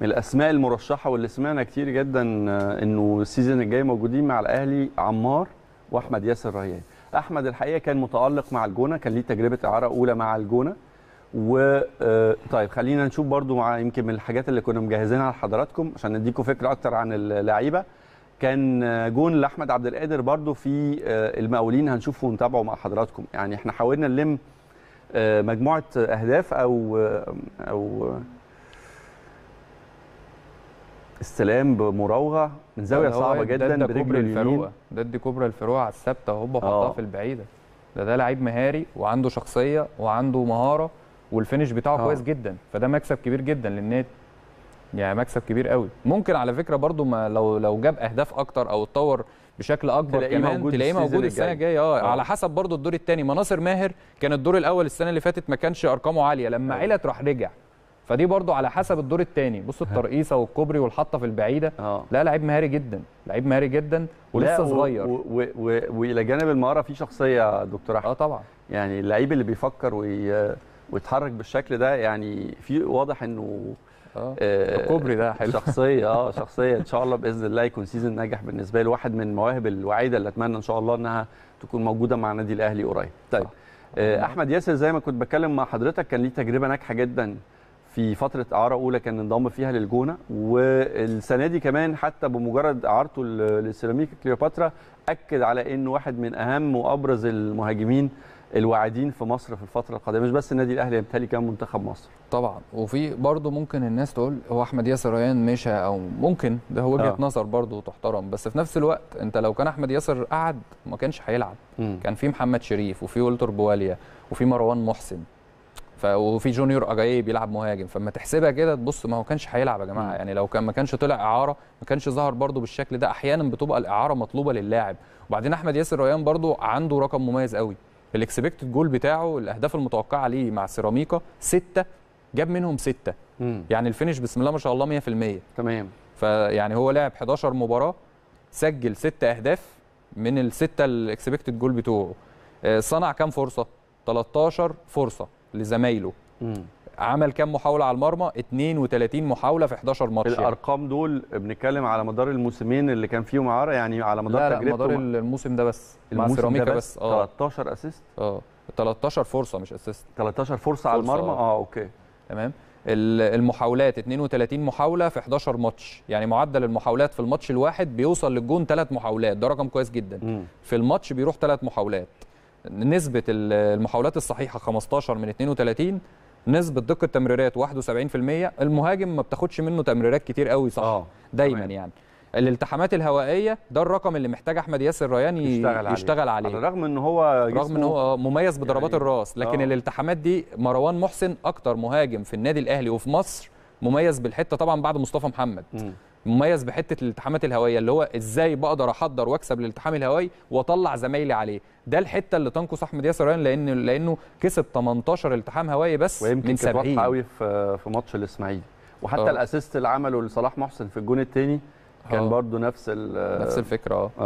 من الاسماء المرشحه واللي سمعنا كتير جدا آه، انه السيزون الجاي موجودين مع الاهلي عمار واحمد ياسر ريان احمد الحقيقه كان متالق مع الجونه كان ليه تجربه اعاره اولى مع الجونه و آه، طيب خلينا نشوف برضو مع يمكن من الحاجات اللي كنا مجهزينها لحضراتكم عشان نديكم فكره اكتر عن اللعيبه كان آه، جون لاحمد عبد القادر برضو في المقاولين هنشوفه ونتابعه مع حضراتكم يعني احنا حاولنا نلم مجموعه اهداف او او استلام بمراوغه من زاويه اه، صعبه جدا ده برجل اليمين ادي كوبرا الفروع على الثابته هوبا حطها اه. في البعيده ده ده لعيب مهاري وعنده شخصيه وعنده مهاره والفينش بتاعه آه. كويس جدا فده مكسب كبير جدا للنادي يعني مكسب كبير قوي ممكن على فكره برضو ما لو لو جاب اهداف اكتر او اتطور بشكل اكبر تلاقيه كمان موجود تلاقيه موجود السنه الجايه اه،, اه على حسب برضو الدور الثاني مناصر ماهر كان الدور الاول السنه اللي فاتت ما كانش ارقامه عاليه لما ايوه. علت راح رجع فدي برضو على حسب الدور الثاني بص الترقيصه والكوبري والحطه في البعيده آه. لا لعيب مهاري جدا لعيب مهاري جدا ولسه صغير والى جانب المهاره في شخصيه دكتور احمد اه طبعا يعني اللعيب اللي بيفكر وي... ويتحرك بالشكل ده يعني في واضح انه آه. آه الكوبري ده حلو شخصيه اه شخصيه ان شاء الله باذن الله يكون سيزون ناجح بالنسبه له واحد من المواهب الوعيده اللي اتمنى ان شاء الله انها تكون موجوده مع النادي الاهلي قريب طيب آه. آه. احمد ياسر زي ما كنت بتكلم مع حضرتك كان ليه تجربه ناجحه جدا في فتره اعاره اولى كان انضم فيها للجونه والسنه دي كمان حتى بمجرد اعارته لسيراميكا كليوباترا اكد على انه واحد من اهم وابرز المهاجمين الواعدين في مصر في الفتره القادمه مش بس النادي الاهلي يمتلك كمان منتخب مصر طبعا وفي برضه ممكن الناس تقول هو احمد ياسر ريان مشى او ممكن ده هو وجهه آه. نظر برضه تحترم بس في نفس الوقت انت لو كان احمد ياسر قعد ما كانش هيلعب كان في محمد شريف وفي ولتر بواليا وفي مروان محسن وفي جونيور اجاي بيلعب مهاجم فما تحسبها كده تبص ما هو كانش هيلعب يا جماعه يعني لو كان ما كانش طلع اعاره ما كانش ظهر برده بالشكل ده احيانا بتبقى الاعاره مطلوبه للاعب وبعدين احمد ياسر ريان برده عنده رقم مميز قوي الاكسبكتد جول بتاعه الاهداف المتوقعه ليه مع سيراميكا سته جاب منهم سته مم. يعني الفينش بسم الله ما شاء الله 100% تمام فيعني هو لعب 11 مباراه سجل ستة اهداف من السته الاكسبكتد جول بتوعه آه، صنع كام فرصه 13 فرصه لزمايله عمل كام محاوله على المرمى 32 محاوله في 11 ماتش يعني. الارقام يعني. دول بنتكلم على مدار الموسمين اللي كان فيهم عاره يعني على مدار لا تجربته لا مدار الموسم ده بس مع سيراميكا بس, بس. آه. 13 اسيست اه 13 فرصه مش اسيست 13 فرصه, فرصة على المرمى آه. اه اوكي تمام المحاولات 32 محاوله في 11 ماتش يعني معدل المحاولات في الماتش الواحد بيوصل للجون ثلاث محاولات ده رقم كويس جدا م. في الماتش بيروح ثلاث محاولات نسبه المحاولات الصحيحه 15 من 32 نسبه دقه تمريرات 71% المهاجم ما بتاخدش منه تمريرات كتير قوي صح آه. دايما آه. يعني الالتحامات الهوائيه ده الرقم اللي محتاج احمد ياسر ريان يشتغل, يشتغل عليه. عليه على الرغم ان هو رغم ان هو آه، مميز بضربات يعني الراس لكن آه. الالتحامات دي مروان محسن اكتر مهاجم في النادي الاهلي وفي مصر مميز بالحته طبعا بعد مصطفى محمد مم. مميز بحته الالتحامات الهوائيه اللي هو ازاي بقدر احضر واكسب الالتحام الهوائي واطلع زمايلي عليه ده الحته اللي تنقص احمد ياسر ريان لان لانه كسب 18 التحام هوائي بس من 70 ويمكن قوي في في ماتش الاسماعيلي وحتى آه. الاسيست اللي عمله لصلاح محسن في الجون الثاني كان آه. برضو نفس نفس الفكره اه